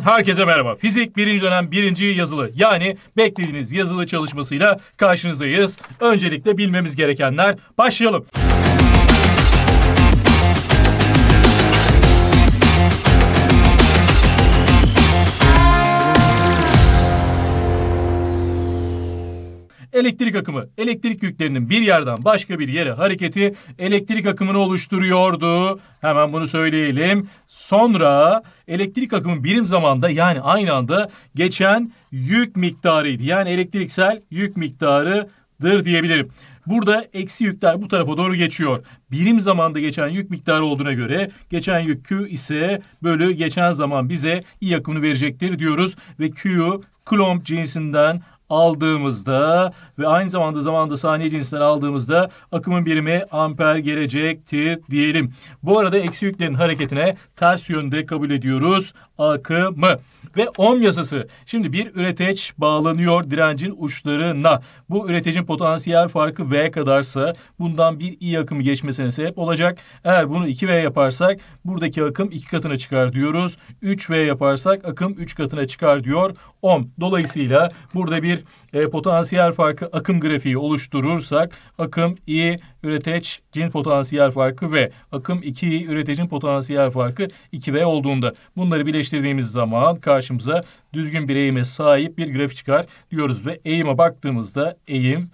Herkese merhaba. Fizik birinci dönem birinci yazılı yani beklediğiniz yazılı çalışmasıyla karşınızdayız. Öncelikle bilmemiz gerekenler başlayalım. Elektrik akımı, elektrik yüklerinin bir yerden başka bir yere hareketi elektrik akımını oluşturuyordu. Hemen bunu söyleyelim. Sonra elektrik akımı birim zamanda yani aynı anda geçen yük miktarıydı. Yani elektriksel yük miktarıdır diyebilirim. Burada eksi yükler bu tarafa doğru geçiyor. Birim zamanda geçen yük miktarı olduğuna göre geçen yük Q ise bölü geçen zaman bize i akımını verecektir diyoruz. Ve Q'yu Coulomb cinsinden aldığımızda ve aynı zamanda zamanda saniye cinsinden aldığımızda akımın birimi amper gelecektir diyelim. Bu arada eksi yüklerin hareketine ters yönde kabul ediyoruz akımı. Ve ohm yasası. Şimdi bir üreteç bağlanıyor direncin uçlarına. Bu üretecin potansiyel farkı V kadarsa bundan bir I akımı geçmesine sebep olacak. Eğer bunu 2V yaparsak buradaki akım 2 katına çıkar diyoruz. 3V yaparsak akım 3 katına çıkar diyor ohm. Dolayısıyla burada bir e, potansiyel farkı akım grafiği oluşturursak akım i üreteç cin potansiyel farkı ve akım 2 üreticinin potansiyel farkı 2V olduğunda bunları birleştirdiğimiz zaman karşımıza düzgün bir eğime sahip bir grafik çıkar diyoruz ve eğime baktığımızda eğim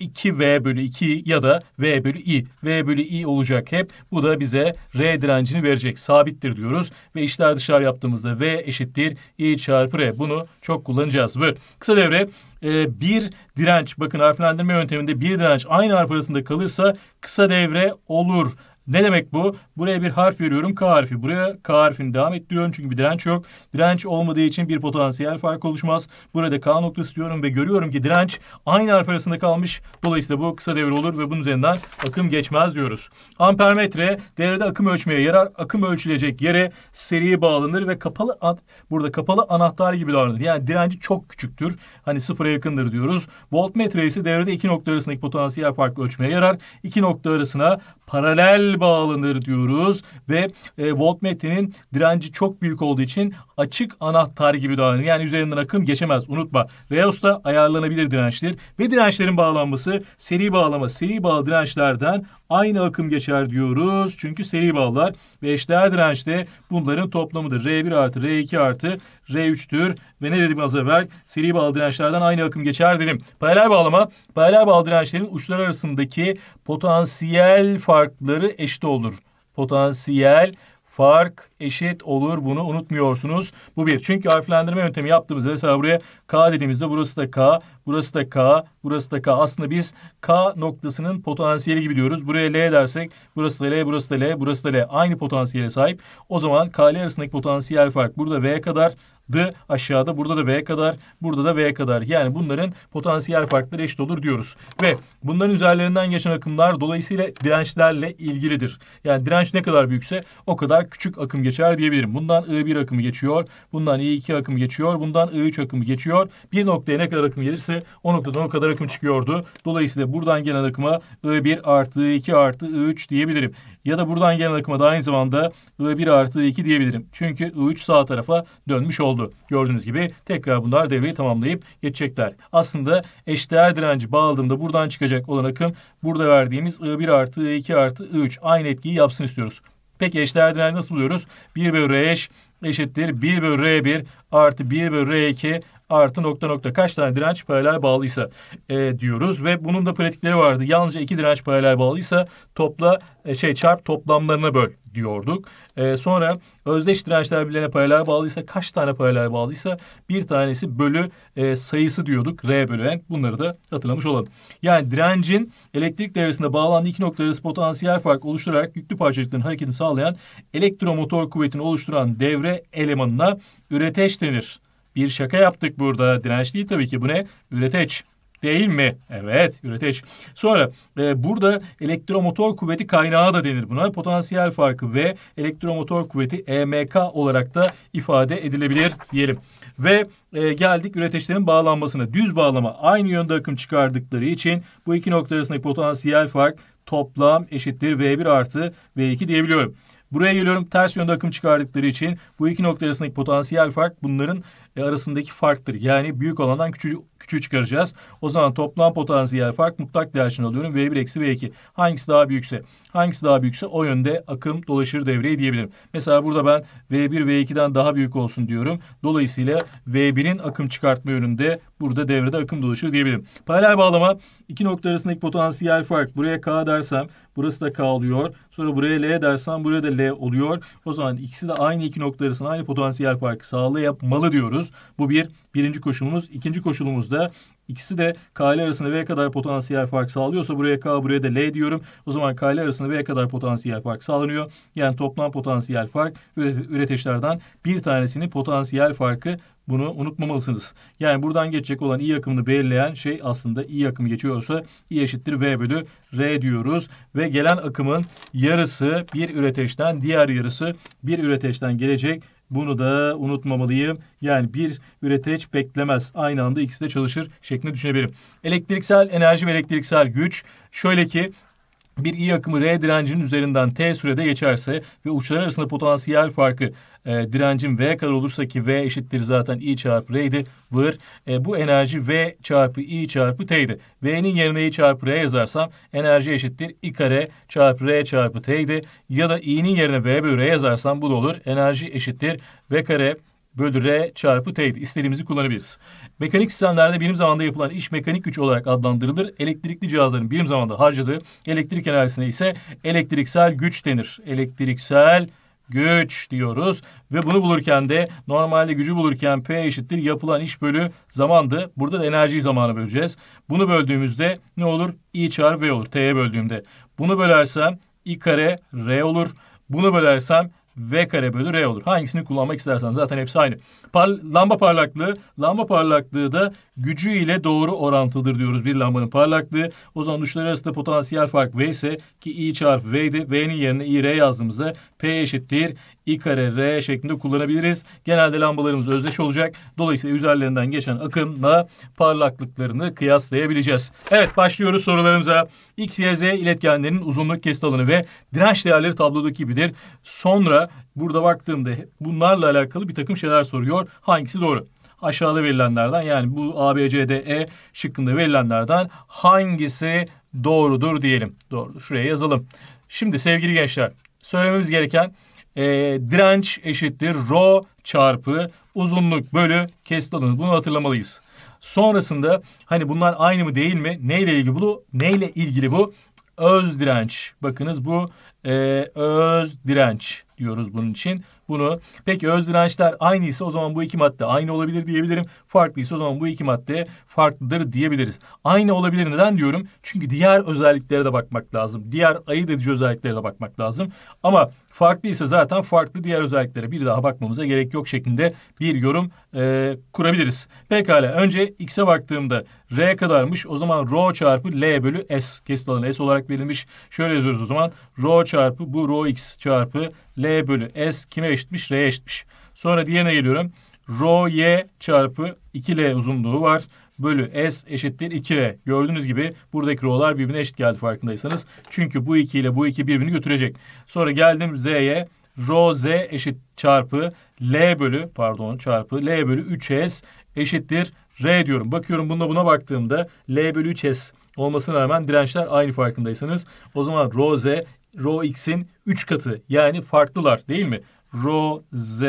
2V bölü 2 ya da V bölü I. V bölü I olacak hep. Bu da bize R direncini verecek. Sabittir diyoruz. Ve işler dışarı yaptığımızda V eşittir I çarpı R. Bunu çok kullanacağız. Böyle. Kısa devre e, bir direnç bakın harflendirme yönteminde bir direnç aynı harf arasında kalırsa kısa devre olur. Ne demek bu? Buraya bir harf veriyorum K harfi. Buraya K harfini devam ettiriyorum çünkü bir direnç yok. Direnç olmadığı için bir potansiyel fark oluşmaz. Burada K noktası diyorum ve görüyorum ki direnç aynı harf arasında kalmış. Dolayısıyla bu kısa devre olur ve bunun üzerinden akım geçmez diyoruz. Ampermetre devrede akım ölçmeye yarar. Akım ölçülecek yere seri bağlanır ve kapalı at burada kapalı anahtar gibi davranır. Yani direnci çok küçüktür. Hani sıfıra yakındır diyoruz. Voltmetre ise devrede iki nokta arasındaki potansiyel farkı ölçmeye yarar. İki nokta arasına paralel bağlanır diyoruz ve e, voltmetrenin direnci çok büyük olduğu için açık anahtar gibi davranır. Yani üzerinden akım geçemez unutma. Reos da ayarlanabilir dirençtir ve dirençlerin bağlanması seri bağlama seri bağlı dirençlerden aynı akım geçer diyoruz. Çünkü seri bağlar ve eşdeğer direnç de bunların toplamıdır. R1 artı R2 artı R3'tür ve ne dedim az evvel seri bağlı dirençlerden aynı akım geçer dedim. Paralel bağlama paralel bağlı dirençlerin uçlar arasındaki potansiyel farkları eşit olur. Potansiyel fark eşit olur. Bunu unutmuyorsunuz. Bu bir. Çünkü harflendirme yöntemi yaptığımızda mesela buraya K dediğimizde burası da K, burası da K, burası da K. Aslında biz K noktasının potansiyeli gibi diyoruz. Buraya L dersek burası da L, burası da L, burası da L. Aynı potansiyele sahip. O zaman K ile arasındaki potansiyel fark burada V kadar D aşağıda. Burada da V kadar. Burada da V kadar. Yani bunların potansiyel farkları eşit olur diyoruz. Ve bunların üzerlerinden geçen akımlar dolayısıyla dirençlerle ilgilidir. Yani direnç ne kadar büyükse o kadar küçük akım geçer diyebilirim. Bundan I1 akımı geçiyor. Bundan I2 akımı geçiyor. Bundan I3 akımı geçiyor. Bir noktaya ne kadar akım gelirse o noktadan o kadar akım çıkıyordu. Dolayısıyla buradan gelen akıma I1 artı I2 artı I3 diyebilirim ya da buradan gelen akıma da aynı zamanda I1 artı I2 diyebilirim. Çünkü I3 sağ tarafa dönmüş oldu. Gördüğünüz gibi tekrar bunlar devreyi tamamlayıp geçecekler. Aslında eşdeğer direnci bağladığımda buradan çıkacak olan akım burada verdiğimiz I1 artı I2 artı I3 aynı etkiyi yapsın istiyoruz. Peki eşdeğer direnci nasıl buluyoruz? 1 bölü R eş eşittir 1 bölü R1 artı 1 bölü R2 artı nokta nokta kaç tane direnç paralel bağlıysa e, diyoruz ve bunun da pratikleri vardı. Yalnızca iki direnç paralel bağlıysa topla e, şey çarp toplamlarına böl diyorduk. E, sonra özdeş dirençler birbirine paralel bağlıysa kaç tane paralel bağlıysa bir tanesi bölü e, sayısı diyorduk. R bölü N. Bunları da hatırlamış olalım. Yani direncin elektrik devresinde bağlandığı iki nokta arası potansiyel fark oluşturarak yüklü parçacıkların hareketini sağlayan elektromotor kuvvetini oluşturan devre elemanına üreteç denir. Bir şaka yaptık burada. Direnç değil tabii ki. Bu ne? Üreteç. Değil mi? Evet, üreteç. Sonra e, burada elektromotor kuvveti kaynağı da denir buna. Potansiyel farkı ve elektromotor kuvveti EMK olarak da ifade edilebilir diyelim. Ve e, geldik üreteçlerin bağlanmasına. Düz bağlama aynı yönde akım çıkardıkları için bu iki nokta arasındaki potansiyel fark toplam eşittir V1 artı V2 diyebiliyorum. Buraya geliyorum ters yönde akım çıkardıkları için bu iki nokta arasındaki potansiyel fark bunların arasındaki farktır. Yani büyük olandan küçük küçüğü çıkaracağız. O zaman toplam potansiyel fark mutlak değer için alıyorum. V1 eksi V2. Hangisi daha büyükse, hangisi daha büyükse o yönde akım dolaşır devreye diyebilirim. Mesela burada ben V1 V2'den daha büyük olsun diyorum. Dolayısıyla V1'in akım çıkartma yönünde burada devrede akım dolaşır diyebilirim. Paralel bağlama iki nokta arasındaki potansiyel fark. Buraya K dersem burası da K oluyor. Sonra buraya L dersem buraya da L oluyor. O zaman ikisi de aynı iki nokta arasında aynı potansiyel farkı sağlayamalı diyoruz. Bu bir birinci koşulumuz. ikinci koşulumuz baktığımızda İkisi de KL arasında V kadar potansiyel fark sağlıyorsa buraya K buraya da L diyorum. O zaman KL arasında V kadar potansiyel fark sağlanıyor. Yani toplam potansiyel fark üreteçlerden bir tanesinin potansiyel farkı bunu unutmamalısınız. Yani buradan geçecek olan i akımını belirleyen şey aslında i akımı geçiyorsa i eşittir v bölü r diyoruz. Ve gelen akımın yarısı bir üreteçten diğer yarısı bir üreteçten gelecek bunu da unutmamalıyım. Yani bir üreteç beklemez. Aynı anda ikisi de çalışır şeklinde düşünebilirim. Elektriksel enerji ve elektriksel güç şöyle ki bir i akımı R direncinin üzerinden T sürede geçerse ve uçlar arasında potansiyel farkı e, direncin V kadar olursa ki V eşittir zaten I çarpı R'ydi. Vır. E, bu enerji V çarpı I çarpı T'ydi. V'nin yerine I çarpı R yazarsam enerji eşittir I kare çarpı R çarpı T'ydi. Ya da I'nin yerine V bölü R yazarsam bu da olur. Enerji eşittir V kare bölü R çarpı T'ydi. İstediğimizi kullanabiliriz. Mekanik sistemlerde birim zamanda yapılan iş mekanik güç olarak adlandırılır. Elektrikli cihazların birim zamanda harcadığı elektrik enerjisine ise elektriksel güç denir. Elektriksel güç diyoruz. Ve bunu bulurken de normalde gücü bulurken P eşittir yapılan iş bölü zamandı. Burada da enerjiyi zamana böleceğiz. Bunu böldüğümüzde ne olur? I çarpı V olur. T'ye böldüğümde. Bunu bölersem I kare R olur. Bunu bölersem V kare bölü R olur. Hangisini kullanmak istersen zaten hepsi aynı. Par lamba parlaklığı, lamba parlaklığı da gücü ile doğru orantılıdır diyoruz bir lambanın parlaklığı. O zaman uçları arasında potansiyel fark V ise ki I çarpı V'di. V'nin yerine I R yazdığımızda P eşittir i kare r şeklinde kullanabiliriz. Genelde lambalarımız özdeş olacak. Dolayısıyla üzerlerinden geçen akımla parlaklıklarını kıyaslayabileceğiz. Evet başlıyoruz sorularımıza. X, Y, Z iletkenlerinin uzunluk kesit alanı ve direnç değerleri tablodaki gibidir. Sonra burada baktığımda bunlarla alakalı bir takım şeyler soruyor. Hangisi doğru? Aşağıda verilenlerden yani bu A, B, C, D, E şıkkında verilenlerden hangisi doğrudur diyelim. Doğrudur. Şuraya yazalım. Şimdi sevgili gençler söylememiz gereken e, direnç eşittir rho çarpı uzunluk bölü kesit alanı. Bunu hatırlamalıyız. Sonrasında hani bunlar aynı mı değil mi? Neyle ilgili bu? Neyle ilgili bu? Öz direnç. Bakınız bu e, öz direnç diyoruz bunun için bunu. Peki öz dirençler aynıysa o zaman bu iki madde aynı olabilir diyebilirim. Farklıysa o zaman bu iki madde farklıdır diyebiliriz. Aynı olabilir neden diyorum? Çünkü diğer özelliklere de bakmak lazım. Diğer ayırt edici özelliklere de bakmak lazım. Ama farklıysa zaten farklı diğer özelliklere bir daha bakmamıza gerek yok şeklinde bir yorum e, kurabiliriz. Pekala önce X'e baktığımda R kadarmış. O zaman rho çarpı L bölü S. Kesit alanı S olarak verilmiş. Şöyle yazıyoruz o zaman. Rho çarpı bu rho x çarpı L bölü S kime eşitmiş? R'ye eşitmiş. Sonra diğerine geliyorum. Rho y çarpı 2L uzunluğu var bölü S eşittir 2R. Gördüğünüz gibi buradaki ro'lar birbirine eşit geldi farkındaysanız. Çünkü bu 2 ile bu 2 birbirini götürecek. Sonra geldim Z'ye. Rho Z eşit çarpı L bölü pardon çarpı L bölü 3S eşittir R diyorum. Bakıyorum bununla buna baktığımda L bölü 3 S olmasına rağmen dirençler aynı farkındaysanız. O zaman Rho Z, Rho X'in 3 katı yani farklılar değil mi? Rho Z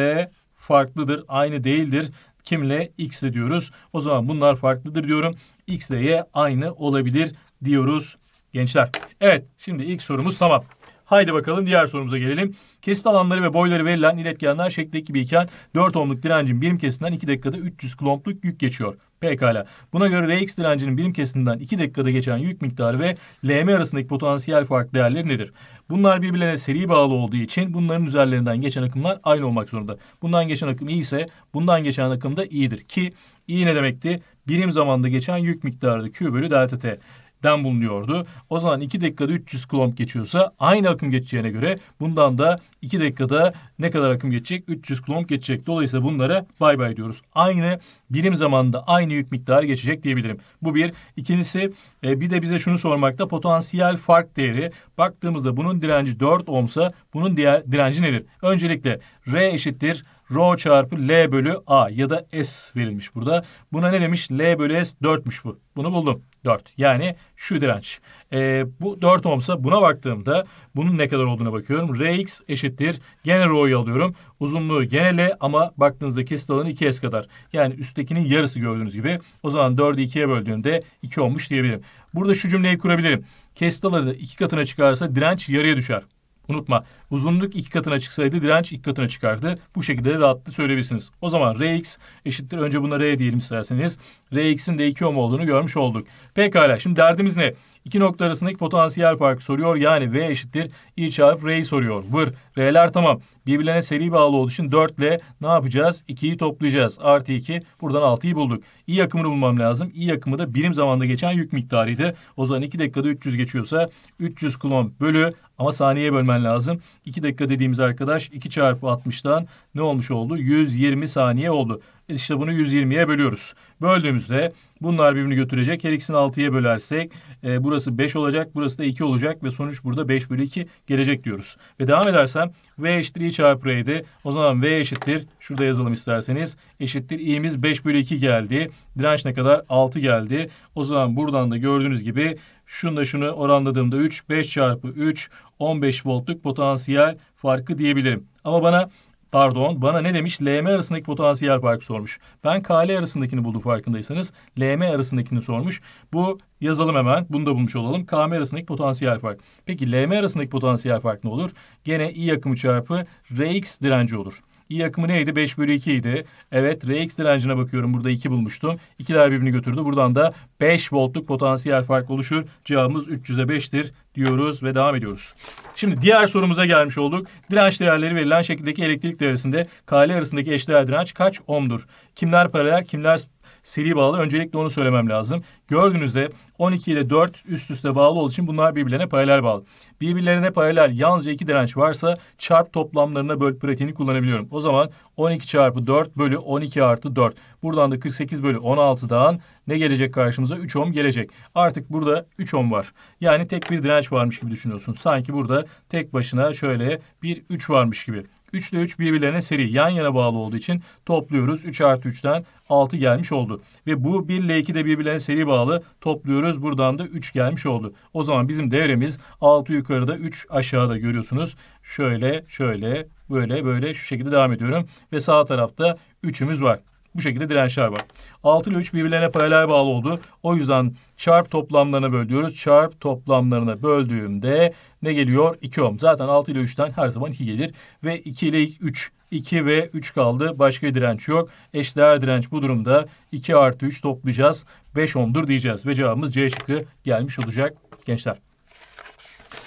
farklıdır, aynı değildir. Kimle? X diyoruz. O zaman bunlar farklıdır diyorum. X ile Y aynı olabilir diyoruz gençler. Evet şimdi ilk sorumuz tamam. Haydi bakalım diğer sorumuza gelelim. Kesit alanları ve boyları verilen iletkenler şekli gibi iken 4 ohmluk direncin birim kesinden 2 dakikada 300 klompluk yük geçiyor. Pekala. Buna göre Rx direncinin birim kesiminden 2 dakikada geçen yük miktarı ve Lm arasındaki potansiyel fark değerleri nedir? Bunlar birbirine seri bağlı olduğu için bunların üzerlerinden geçen akımlar aynı olmak zorunda. Bundan geçen akım iyi ise bundan geçen akım da iyidir. Ki iyi ne demekti? Birim zamanda geçen yük miktarı Q bölü delta T den bulunuyordu. O zaman 2 dakikada 300 kulomb geçiyorsa aynı akım geçeceğine göre bundan da 2 dakikada ne kadar akım geçecek? 300 kulomb geçecek. Dolayısıyla bunlara bay bay diyoruz. Aynı birim zamanda aynı yük miktarı geçecek diyebilirim. Bu bir. İkincisi e, bir de bize şunu sormakta potansiyel fark değeri. Baktığımızda bunun direnci 4 ohmsa bunun diğer direnci nedir? Öncelikle R eşittir Rho çarpı L bölü A ya da S verilmiş burada. Buna ne demiş? L bölü S 4'müş bu. Bunu buldum. 4. Yani şu direnç. E, bu 4 ohmsa buna baktığımda bunun ne kadar olduğuna bakıyorum. Rx eşittir. Gene R'yi alıyorum. Uzunluğu gene L ama baktığınızda kesit alanı 2S kadar. Yani üsttekinin yarısı gördüğünüz gibi. O zaman 4'ü 2'ye böldüğümde 2 olmuş diyebilirim. Burada şu cümleyi kurabilirim. Kesit alanı 2 katına çıkarsa direnç yarıya düşer. Unutma uzunluk iki katına çıksaydı direnç iki katına çıkardı. Bu şekilde rahatlı söyleyebilirsiniz. O zaman Rx eşittir. Önce buna R diyelim isterseniz. Rx'in de 2 ohm olduğunu görmüş olduk. Pekala şimdi derdimiz ne? İki nokta arasındaki potansiyel farkı soruyor. Yani V eşittir. I çarpı R'yi soruyor. Vır. R'ler tamam. Birbirlerine seri bağlı olduğu için 4 ile ne yapacağız? 2'yi toplayacağız. Artı 2. Buradan 6'yı bulduk. I yakımını bulmam lazım. I yakımı da birim zamanda geçen yük miktarıydı. O zaman 2 dakikada 300 geçiyorsa 300 kulon bölü ama saniye bölmen lazım. 2 dakika dediğimiz arkadaş 2 çarpı 60'tan ne olmuş oldu? 120 saniye oldu. Biz işte bunu 120'ye bölüyoruz. Böldüğümüzde bunlar birbirini götürecek. Her ikisini 6'ya bölersek e, burası 5 olacak, burası da 2 olacak ve sonuç burada 5 bölü 2 gelecek diyoruz. Ve devam edersem V eşittir i çarpı R'ydi. O zaman V eşittir, şurada yazalım isterseniz. Eşittir i'miz 5 bölü 2 geldi. Direnç ne kadar? 6 geldi. O zaman buradan da gördüğünüz gibi şunu da şunu oranladığımda 3, 5 çarpı 3, 15 voltluk potansiyel farkı diyebilirim. Ama bana pardon bana ne demiş? LM arasındaki potansiyel farkı sormuş. Ben KL arasındakini buldum farkındaysanız. LM arasındakini sormuş. Bu yazalım hemen. Bunu da bulmuş olalım. KM arasındaki potansiyel fark. Peki LM arasındaki potansiyel fark ne olur? Gene I akımı çarpı RX direnci olur. İyi akımı neydi? 5 bölü 2 idi. Evet Rx direncine bakıyorum. Burada 2 bulmuştum. İkiler birbirini götürdü. Buradan da 5 voltluk potansiyel fark oluşur. Cevabımız 300'e 5'tir diyoruz ve devam ediyoruz. Şimdi diğer sorumuza gelmiş olduk. Direnç değerleri verilen şekildeki elektrik devresinde kale arasındaki eşdeğer direnç kaç ohm'dur? Kimler paralel, kimler seri bağlı. Öncelikle onu söylemem lazım. Gördüğünüzde 12 ile 4 üst üste bağlı olduğu için bunlar birbirlerine paralel bağlı. Birbirlerine paralel yalnızca iki direnç varsa çarp toplamlarına böl pratiğini kullanabiliyorum. O zaman 12 çarpı 4 bölü 12 artı 4. Buradan da 48 bölü 16'dan ne gelecek karşımıza? 3 ohm gelecek. Artık burada 3 ohm var. Yani tek bir direnç varmış gibi düşünüyorsun. Sanki burada tek başına şöyle bir 3 varmış gibi. 3 ile 3 birbirlerine seri yan yana bağlı olduğu için topluyoruz. 3 artı 3'ten 6 gelmiş oldu. Ve bu 1 ile 2 de birbirlerine seri bağlı topluyoruz. Buradan da 3 gelmiş oldu. O zaman bizim devremiz 6 yukarıda 3 aşağıda görüyorsunuz. Şöyle şöyle böyle böyle şu şekilde devam ediyorum. Ve sağ tarafta 3'ümüz var. Bu şekilde dirençler var. 6 ile 3 birbirlerine paralel bağlı oldu. O yüzden çarp toplamlarına bölüyoruz. Çarp toplamlarına böldüğümde ne geliyor? 2 ohm. Zaten 6 ile 3'ten her zaman 2 gelir. Ve 2 ile 3. 2 ve 3 kaldı. Başka bir direnç yok. Eşdeğer direnç bu durumda 2 artı 3 toplayacağız. 5 ohm'dur diyeceğiz. Ve cevabımız C şıkkı gelmiş olacak gençler.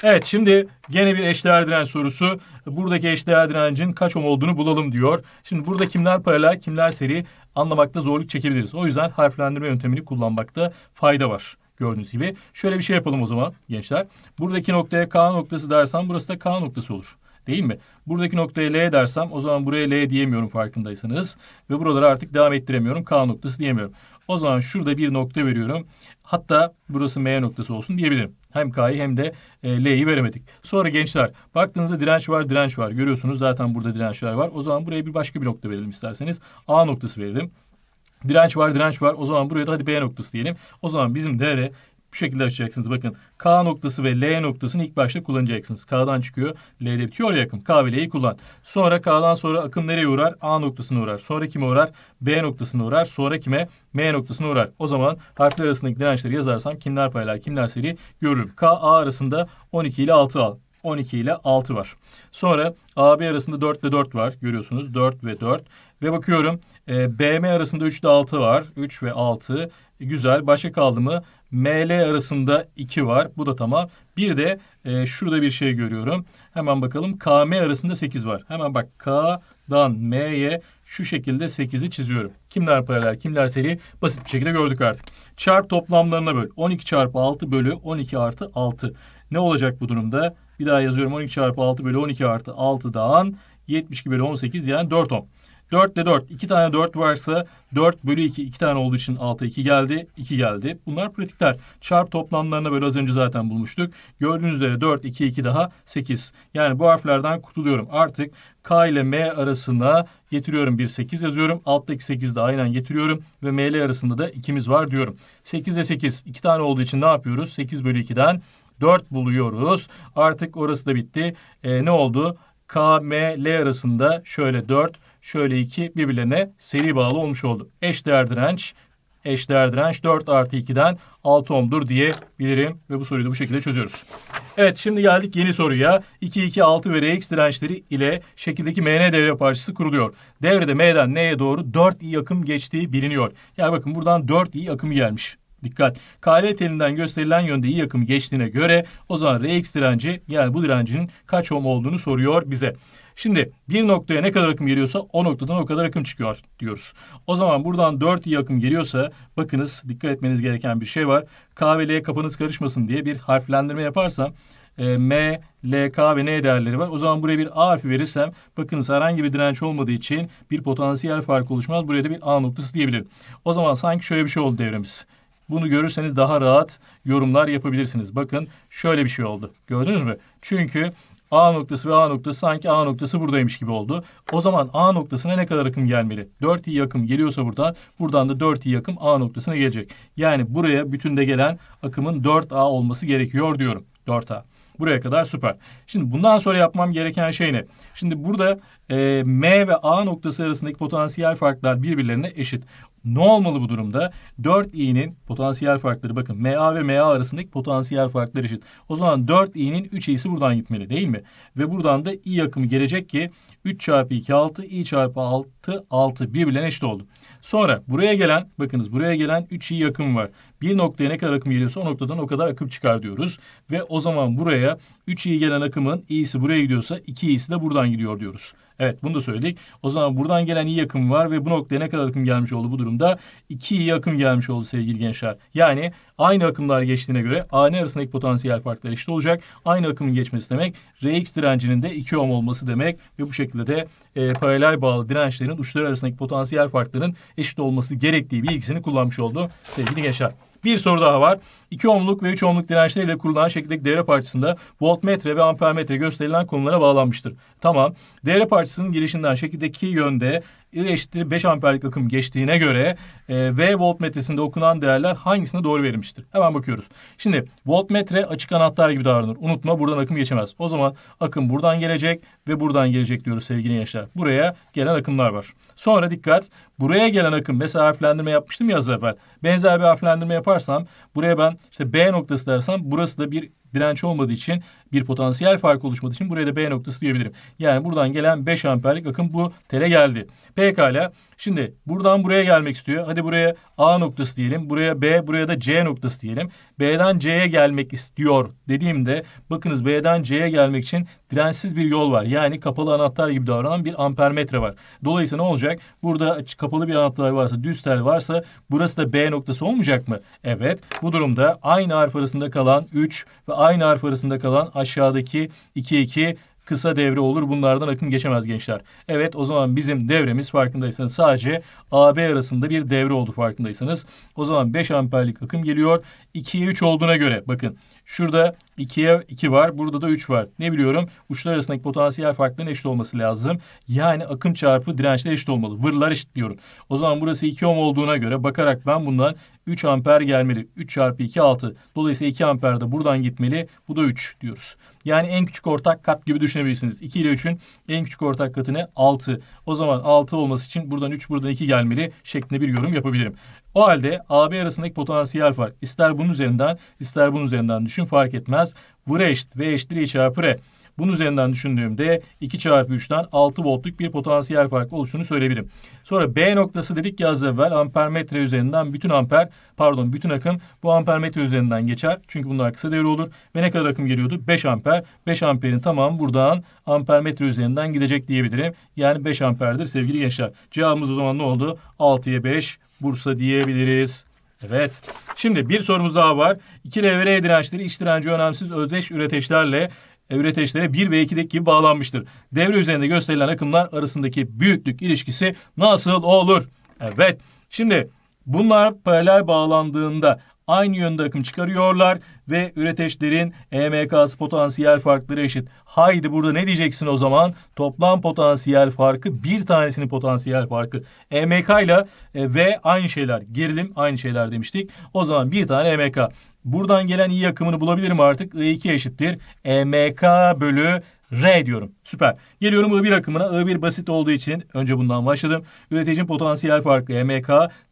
Evet şimdi gene bir eşdeğer direnç sorusu buradaki eşdeğer direncin kaç ohm olduğunu bulalım diyor. Şimdi burada kimler paralel kimler seri anlamakta zorluk çekebiliriz. O yüzden harflendirme yöntemini kullanmakta fayda var gördüğünüz gibi. Şöyle bir şey yapalım o zaman gençler. Buradaki noktaya K noktası dersem burası da K noktası olur. Değil mi? Buradaki noktaya L dersem o zaman buraya L diyemiyorum farkındaysanız. Ve buraları artık devam ettiremiyorum. K noktası diyemiyorum. O zaman şurada bir nokta veriyorum. Hatta burası M noktası olsun diyebilirim. Hem K'yı hem de e, L'yi veremedik. Sonra gençler baktığınızda direnç var direnç var. Görüyorsunuz zaten burada dirençler var. O zaman buraya bir başka bir nokta verelim isterseniz. A noktası verelim. Direnç var direnç var. O zaman buraya da hadi B noktası diyelim. O zaman bizim değere bu şekilde açacaksınız. Bakın K noktası ve L noktasını ilk başta kullanacaksınız. K'dan çıkıyor. L'de bitiyor. Oraya akım. K ve L'yi kullan. Sonra K'dan sonra akım nereye uğrar? A noktasına uğrar. Sonra kime uğrar? B noktasına uğrar. Sonra kime? M noktasına uğrar. O zaman harfler arasındaki dirençleri yazarsam kimler paralel, kimler seri görürüm. K, A arasında 12 ile 6 al. 12 ile 6 var. Sonra AB arasında 4 ile 4 var. Görüyorsunuz 4 ve 4. Ve bakıyorum e, BM arasında 3 ile 6 var. 3 ve 6. E, güzel. Başka kaldı mı? ML arasında 2 var. Bu da tamam. Bir de e, şurada bir şey görüyorum. Hemen bakalım. KM arasında 8 var. Hemen bak K'dan M'ye şu şekilde 8'i çiziyorum. Kimler paralel, kimler seri basit bir şekilde gördük artık. Çarp toplamlarına böl. 12 çarpı 6 bölü 12 artı 6. Ne olacak bu durumda? Bir daha yazıyorum. 12 çarpı 6 bölü 12 artı 6'dan 72 bölü 18 yani 4 ohm. 4 ile 4. 2 tane 4 varsa 4 bölü 2. 2 tane olduğu için 6 2 geldi. 2 geldi. Bunlar pratikler. Çarp toplamlarına böyle az önce zaten bulmuştuk. Gördüğünüz üzere 4 2 2 daha 8. Yani bu harflerden kurtuluyorum. Artık K ile M arasına getiriyorum bir 8 yazıyorum. Alttaki 8 de aynen getiriyorum. Ve M ile arasında da ikimiz var diyorum. 8 ile 8 2 tane olduğu için ne yapıyoruz? 8 bölü 2'den 4 buluyoruz. Artık orası da bitti. E, ne oldu? K, M, L arasında şöyle 4 şöyle iki birbirlerine seri bağlı olmuş oldu. Eş değer direnç eş değer direnç 4 artı 2'den 6 ohmdur diyebilirim. Ve bu soruyu da bu şekilde çözüyoruz. Evet şimdi geldik yeni soruya. 2, 2, 6 ve Rx dirençleri ile şekildeki MN devre parçası kuruluyor. Devrede M'den N'ye doğru 4 i akım geçtiği biliniyor. Yani bakın buradan 4 i akımı gelmiş. Dikkat. KL elinden gösterilen yönde iyi akım geçtiğine göre o zaman Rx direnci yani bu direncinin kaç ohm olduğunu soruyor bize. Şimdi bir noktaya ne kadar akım geliyorsa o noktadan o kadar akım çıkıyor diyoruz. O zaman buradan 4 iyi akım geliyorsa bakınız dikkat etmeniz gereken bir şey var. K ve L kafanız karışmasın diye bir harflendirme yaparsam e, M, L, K ve N değerleri var. O zaman buraya bir A harfi verirsem bakınız herhangi bir direnç olmadığı için bir potansiyel fark oluşmaz. Buraya da bir A noktası diyebilirim. O zaman sanki şöyle bir şey oldu devremiz. Bunu görürseniz daha rahat yorumlar yapabilirsiniz. Bakın şöyle bir şey oldu. Gördünüz mü? Çünkü A noktası ve A noktası sanki A noktası buradaymış gibi oldu. O zaman A noktasına ne kadar akım gelmeli? 4i akım geliyorsa buradan, buradan da 4i akım A noktasına gelecek. Yani buraya bütünde gelen akımın 4A olması gerekiyor diyorum. 4A. Buraya kadar süper. Şimdi bundan sonra yapmam gereken şey ne? Şimdi burada e, M ve A noktası arasındaki potansiyel farklar birbirlerine eşit. Ne olmalı bu durumda? 4i'nin potansiyel farkları bakın MA ve MA arasındaki potansiyel farklar eşit. O zaman 4i'nin 3i'si buradan gitmeli değil mi? Ve buradan da i akımı gelecek ki 3 çarpı 2 6 i çarpı 6 6 birbirlerine eşit oldu. Sonra buraya gelen bakınız buraya gelen 3i akımı var. Bir noktaya ne kadar akım geliyorsa o noktadan o kadar akım çıkar diyoruz. Ve o zaman buraya 3 iyi gelen akımın iyisi buraya gidiyorsa 2 iyisi de buradan gidiyor diyoruz. Evet bunu da söyledik. O zaman buradan gelen iyi akım var ve bu noktaya ne kadar akım gelmiş oldu bu durumda? 2 iyi akım gelmiş oldu sevgili gençler. Yani aynı akımlar geçtiğine göre AN arasındaki potansiyel farklar eşit olacak. Aynı akımın geçmesi demek RX direncinin de 2 ohm olması demek ve bu şekilde de e, paralel bağlı dirençlerin uçları arasındaki potansiyel farkların eşit olması gerektiği bilgisini kullanmış oldu sevgili gençler. Bir soru daha var. 2 ohmluk ve 3 ohmluk dirençler ile kurulan şekildeki devre parçasında voltmetre ve ampermetre gösterilen konulara bağlanmıştır. Tamam. Devre parçasının girişinden şekildeki yönde eşittir 5 amperlik akım geçtiğine göre e, V voltmetresinde okunan değerler hangisine doğru verilmiştir? Hemen bakıyoruz. Şimdi voltmetre açık anahtar gibi davranır. Unutma buradan akım geçemez. O zaman akım buradan gelecek ve buradan gelecek diyoruz sevgili gençler. Buraya gelen akımlar var. Sonra dikkat buraya gelen akım mesela harflendirme yapmıştım ya az evvel. Benzer bir harflendirme yaparsam Buraya ben işte B noktası dersem burası da bir direnç olmadığı için bir potansiyel fark oluşmadığı için buraya da B noktası diyebilirim. Yani buradan gelen 5 amperlik akım bu tele geldi. Pekala. Şimdi buradan buraya gelmek istiyor. Hadi buraya A noktası diyelim. Buraya B, buraya da C noktası diyelim. B'den C'ye gelmek istiyor dediğimde bakınız B'den C'ye gelmek için dirensiz bir yol var. Yani kapalı anahtar gibi davranan bir ampermetre var. Dolayısıyla ne olacak? Burada kapalı bir anahtar varsa, düz tel varsa burası da B noktası olmayacak mı? Evet. Bu durumda aynı harf arasında kalan 3 ve aynı harf arasında kalan aşağıdaki 2, 2 kısa devre olur. Bunlardan akım geçemez gençler. Evet o zaman bizim devremiz farkındaysanız sadece AB arasında bir devre oldu farkındaysanız. O zaman 5 amperlik akım geliyor. 2'ye 3 olduğuna göre bakın şurada 2'ye 2 var. Burada da 3 var. Ne biliyorum? Uçlar arasındaki potansiyel farklılığın eşit olması lazım. Yani akım çarpı dirençle eşit olmalı. Vırlar eşit diyorum. O zaman burası 2 ohm olduğuna göre bakarak ben bundan 3 amper gelmeli. 3 çarpı 2 6. Dolayısıyla 2 amper de buradan gitmeli. Bu da 3 diyoruz. Yani en küçük ortak kat gibi düşünebilirsiniz. 2 ile 3'ün en küçük ortak katı ne? 6. O zaman 6 olması için buradan 3 buradan 2 gelmeli şeklinde bir yorum yapabilirim. O halde AB arasındaki potansiyel fark ister bunun üzerinden ister bunun üzerinden düşün fark etmez. V eşit V eşittir I çarpı R. E. Bunun üzerinden düşündüğümde 2 çarpı 3'ten 6 voltluk bir potansiyel farkı oluştuğunu söyleyebilirim. Sonra B noktası dedik ya az evvel ampermetre üzerinden bütün amper pardon bütün akım bu ampermetre üzerinden geçer. Çünkü bunlar kısa devre olur. Ve ne kadar akım geliyordu? 5 amper. 5 amperin tamamı buradan ampermetre üzerinden gidecek diyebilirim. Yani 5 amperdir sevgili gençler. Cevabımız o zaman ne oldu? 6'ya 5 Bursa diyebiliriz. Evet. Şimdi bir sorumuz daha var. İki levre dirençleri iç direnci önemsiz özdeş üreteçlerle evre teşlere 1 ve 2'deki gibi bağlanmıştır. Devre üzerinde gösterilen akımlar arasındaki büyüklük ilişkisi nasıl olur? Evet. Şimdi bunlar paralel bağlandığında aynı yönde akım çıkarıyorlar ve üreteçlerin EMK'sı potansiyel farkları eşit. Haydi burada ne diyeceksin o zaman? Toplam potansiyel farkı bir tanesinin potansiyel farkı. EMK ile e, ve aynı şeyler. Gerilim aynı şeyler demiştik. O zaman bir tane EMK. Buradan gelen i akımını bulabilirim artık. I2 eşittir. EMK bölü R diyorum. Süper. Geliyorum I1 akımına. I1 basit olduğu için önce bundan başladım. Üreticinin potansiyel farkı EMK.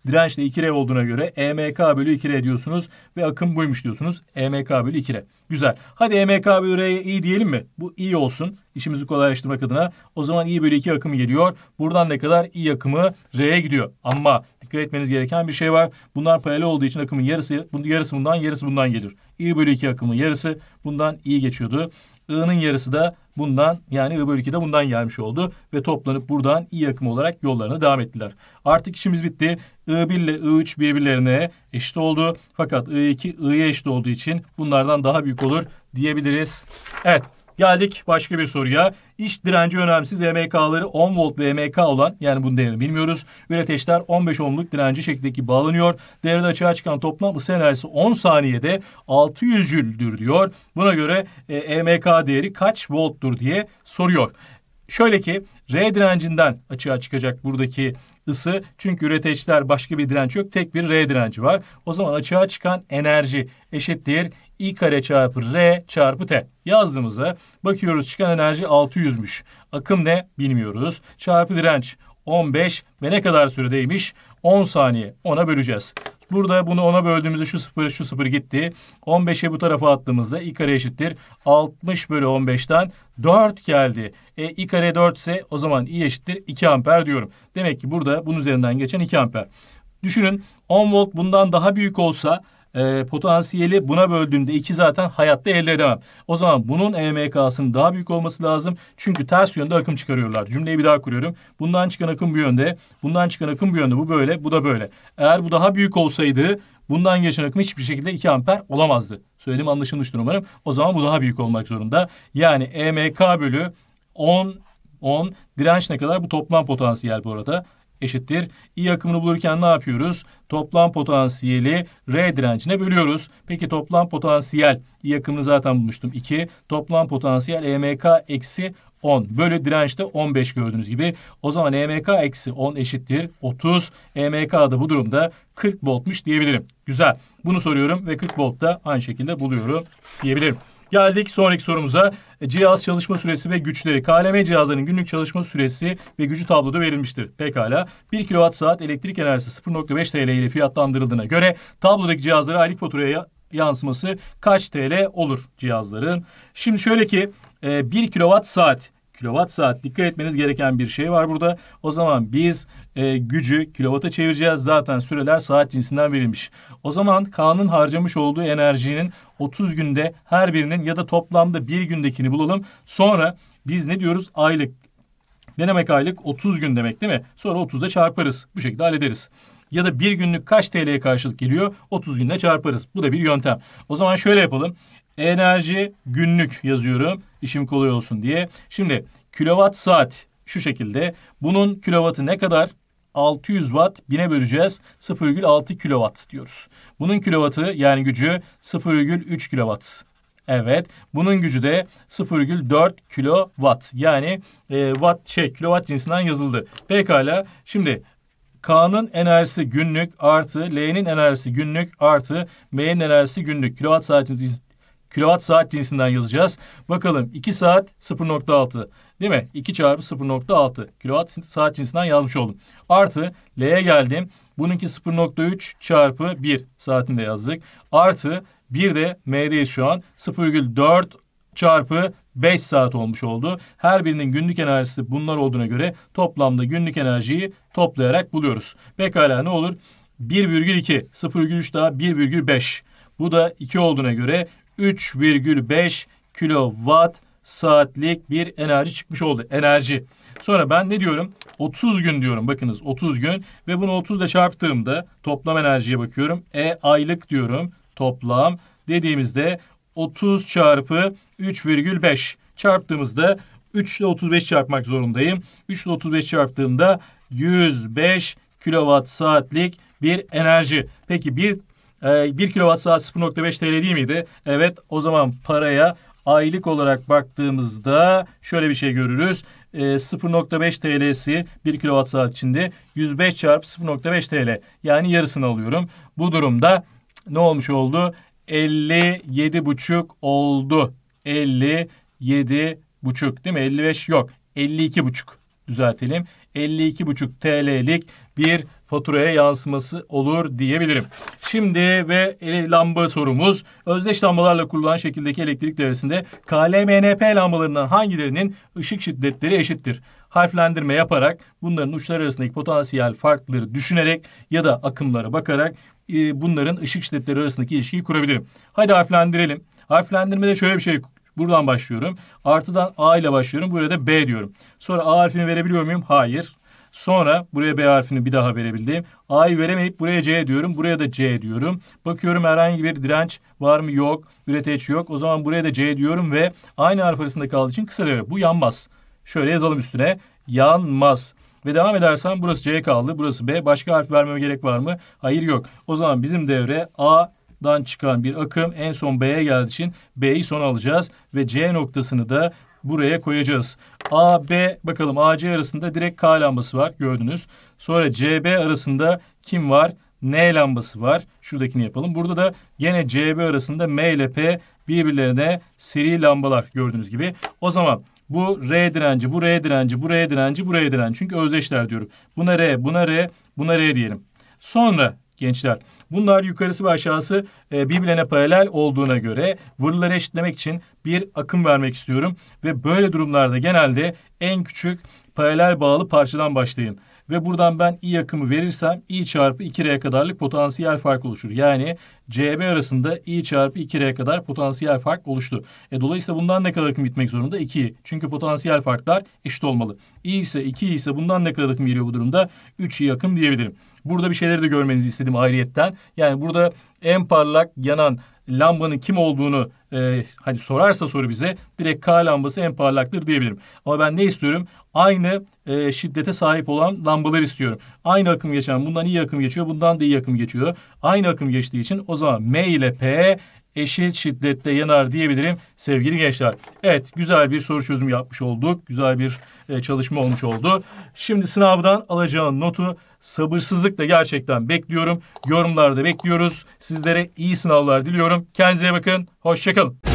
dirençle de 2R olduğuna göre EMK bölü 2R diyorsunuz. Ve akım buymuş diyorsunuz. E EMK bölü 2R. Güzel. Hadi EMK bölü R'ye i diyelim mi? Bu iyi olsun. İşimizi kolaylaştırmak adına. O zaman i bölü 2 akımı geliyor. Buradan ne kadar? i akımı R'ye gidiyor. Ama dikkat etmeniz gereken bir şey var. Bunlar paralel olduğu için akımın yarısı, yarısı bundan, yarısı bundan gelir. i bölü 2 akımın yarısı bundan i geçiyordu. i'nin yarısı da bundan yani I bölü 2 de bundan gelmiş oldu. Ve toplanıp buradan i akımı olarak yollarına devam ettiler. Artık işimiz bitti. I1 ile I3 birbirlerine eşit oldu. Fakat I2 I'ye eşit olduğu için bunlardan daha büyük olur diyebiliriz. Evet geldik başka bir soruya. İç direnci önemsiz e MK'ları 10 volt ve e MK olan yani bunu değerini bilmiyoruz. Üreteçler 15 ohmluk direnci şeklindeki bağlanıyor. Devrede açığa çıkan toplam ısı enerjisi 10 saniyede 600 jüldür diyor. Buna göre e, EMK değeri kaç volttur diye soruyor. Şöyle ki R direncinden açığa çıkacak buradaki ısı. Çünkü üreticiler başka bir direnç yok. Tek bir R direnci var. O zaman açığa çıkan enerji eşittir I kare çarpı R çarpı T. Yazdığımızda bakıyoruz çıkan enerji 600'müş. Akım ne bilmiyoruz. Çarpı direnç 15 ve ne kadar süredeymiş? 10 saniye. 10'a böleceğiz. Burada bunu 10'a böldüğümüzde şu 0 şu 0 gitti. 15'e bu tarafa attığımızda i kare eşittir. 60 bölü 15'ten 4 geldi. E, I kare 4 ise o zaman I eşittir 2 amper diyorum. Demek ki burada bunun üzerinden geçen 2 amper. Düşünün 10 volt bundan daha büyük olsa e, potansiyeli buna böldüğümde 2 zaten hayatta elde edemem. O zaman bunun EMK'sının daha büyük olması lazım. Çünkü ters yönde akım çıkarıyorlar. Cümleyi bir daha kuruyorum. Bundan çıkan akım bu yönde, bundan çıkan akım bu yönde. Bu böyle, bu da böyle. Eğer bu daha büyük olsaydı bundan geçen akım hiçbir şekilde 2 amper olamazdı. Söylediğim anlaşılmıştır umarım. O zaman bu daha büyük olmak zorunda. Yani EMK bölü 10, 10. Direnç ne kadar? Bu toplam potansiyel bu arada eşittir. I akımını bulurken ne yapıyoruz? Toplam potansiyeli R direncine bölüyoruz. Peki toplam potansiyel I akımını zaten bulmuştum 2. Toplam potansiyel EMK eksi 10 bölü dirençte 15 gördüğünüz gibi. O zaman EMK eksi 10 eşittir 30. EMK da bu durumda 40 voltmuş diyebilirim. Güzel. Bunu soruyorum ve 40 volt da aynı şekilde buluyorum diyebilirim. Geldik sonraki sorumuza. E, cihaz çalışma süresi ve güçleri. KLM cihazlarının günlük çalışma süresi ve gücü tabloda verilmiştir. Pekala. 1 kWh elektrik enerjisi 0.5 TL ile fiyatlandırıldığına göre tablodaki cihazları aylık faturaya yansıması kaç TL olur cihazların? Şimdi şöyle ki 1 e, kilowatt saat kilowatt saat dikkat etmeniz gereken bir şey var burada. O zaman biz e, gücü kilowata çevireceğiz. Zaten süreler saat cinsinden verilmiş. O zaman Kaan'ın harcamış olduğu enerjinin 30 günde her birinin ya da toplamda bir gündekini bulalım. Sonra biz ne diyoruz? Aylık. Ne demek aylık? 30 gün demek değil mi? Sonra 30'da çarparız. Bu şekilde hallederiz. Ya da bir günlük kaç TL'ye karşılık geliyor? 30 günde çarparız. Bu da bir yöntem. O zaman şöyle yapalım. Enerji günlük yazıyorum. İşim kolay olsun diye. Şimdi kilowatt saat şu şekilde. Bunun kilovatı ne kadar? 600 watt bine böleceğiz. 0,6 kilowatt diyoruz. Bunun kilovatı yani gücü 0,3 kilowatt. Evet. Bunun gücü de 0,4 kilowatt. Yani e, watt şey kilowatt cinsinden yazıldı. Pekala. Şimdi K'nın enerjisi günlük artı L'nin enerjisi günlük artı M'nin enerjisi günlük. Kilowatt saat kilowatt saat cinsinden yazacağız. Bakalım 2 saat 0.6. Değil mi? 2 çarpı 0.6 kilowatt saat cinsinden yazmış oldum. Artı L'ye geldim. Bununki 0.3 çarpı 1 saatinde yazdık. Artı bir de M'deyiz şu an. 0,4 çarpı 5 saat olmuş oldu. Her birinin günlük enerjisi bunlar olduğuna göre toplamda günlük enerjiyi toplayarak buluyoruz. Pekala ne olur? 1,2, 0,3 daha 1,5. Bu da 2 olduğuna göre 3,5 kilowatt saatlik bir enerji çıkmış oldu. Enerji. Sonra ben ne diyorum? 30 gün diyorum. Bakınız 30 gün ve bunu 30 ile çarptığımda toplam enerjiye bakıyorum. E aylık diyorum. Toplam dediğimizde 30 çarpı 3,5 çarptığımızda 3 ile 35 çarpmak zorundayım. 3 ile 35 çarptığımda 105 kilowatt saatlik bir enerji. Peki bir e, 1 kilowatt saat 0.5 TL değil miydi? Evet o zaman paraya aylık olarak baktığımızda şöyle bir şey görürüz. E, 0.5 TL'si 1 kWh içinde 105 çarpı 0.5 TL yani yarısını alıyorum. Bu durumda ne olmuş oldu? 57,5 oldu. 57,5 değil mi? 55 yok. 52,5 düzeltelim. 52,5 TL'lik bir faturaya yansıması olur diyebilirim. Şimdi ve lamba sorumuz özdeş lambalarla kurulan şekildeki elektrik devresinde KLMNP lambalarından hangilerinin ışık şiddetleri eşittir? harflendirme yaparak bunların uçlar arasındaki potansiyel farkları düşünerek ya da akımlara bakarak e, bunların ışık şiddetleri arasındaki ilişkiyi kurabilirim. Haydi harflendirelim. Harflendirmede şöyle bir şey buradan başlıyorum. Artıdan A ile başlıyorum. Buraya da B diyorum. Sonra A harfini verebiliyor muyum? Hayır. Sonra buraya B harfini bir daha verebildim. A'yı veremeyip buraya C diyorum. Buraya da C diyorum. Bakıyorum herhangi bir direnç var mı? Yok. Üreteç yok. O zaman buraya da C diyorum ve aynı harf arasında kaldığı için kısa devre. Bu yanmaz. Şöyle yazalım üstüne. Yanmaz. Ve devam edersen burası C kaldı. Burası B. Başka harf vermeme gerek var mı? Hayır yok. O zaman bizim devre A dan çıkan bir akım en son B'ye geldiği için B'yi son alacağız ve C noktasını da buraya koyacağız. A, B bakalım A, C arasında direkt K lambası var gördünüz. Sonra C, B arasında kim var? N lambası var. Şuradakini yapalım. Burada da gene B arasında M ile P birbirlerine seri lambalar gördüğünüz gibi. O zaman bu R direnci, bu R direnci, bu R direnci, bu R direnci. Çünkü özdeşler diyorum. Buna R, buna R, buna R diyelim. Sonra gençler. Bunlar yukarısı ve aşağısı e, birbirine paralel olduğuna göre vırları eşitlemek için bir akım vermek istiyorum. Ve böyle durumlarda genelde en küçük paralel bağlı parçadan başlayın. Ve buradan ben i akımı verirsem i çarpı 2r kadarlık potansiyel fark oluşur. Yani CB arasında i çarpı 2r kadar potansiyel fark oluştu. E, dolayısıyla bundan ne kadar akım gitmek zorunda? 2. Çünkü potansiyel farklar eşit olmalı. i ise 2 ise bundan ne kadar akım geliyor bu durumda? 3i akım diyebilirim. Burada bir şeyleri de görmenizi istedim ayrıyetten. Yani burada en parlak yanan lambanın kim olduğunu e, hani sorarsa soru bize direkt K lambası en parlaktır diyebilirim. Ama ben ne istiyorum? Aynı e, şiddete sahip olan lambalar istiyorum. Aynı akım geçen bundan iyi akım geçiyor, bundan da iyi akım geçiyor. Aynı akım geçtiği için o zaman M ile P eşit şiddette yanar diyebilirim sevgili gençler. Evet güzel bir soru çözümü yapmış olduk. Güzel bir e, çalışma olmuş oldu. Şimdi sınavdan alacağın notu sabırsızlıkla gerçekten bekliyorum. Yorumlarda bekliyoruz. Sizlere iyi sınavlar diliyorum. Kendinize bakın. Hoşçakalın.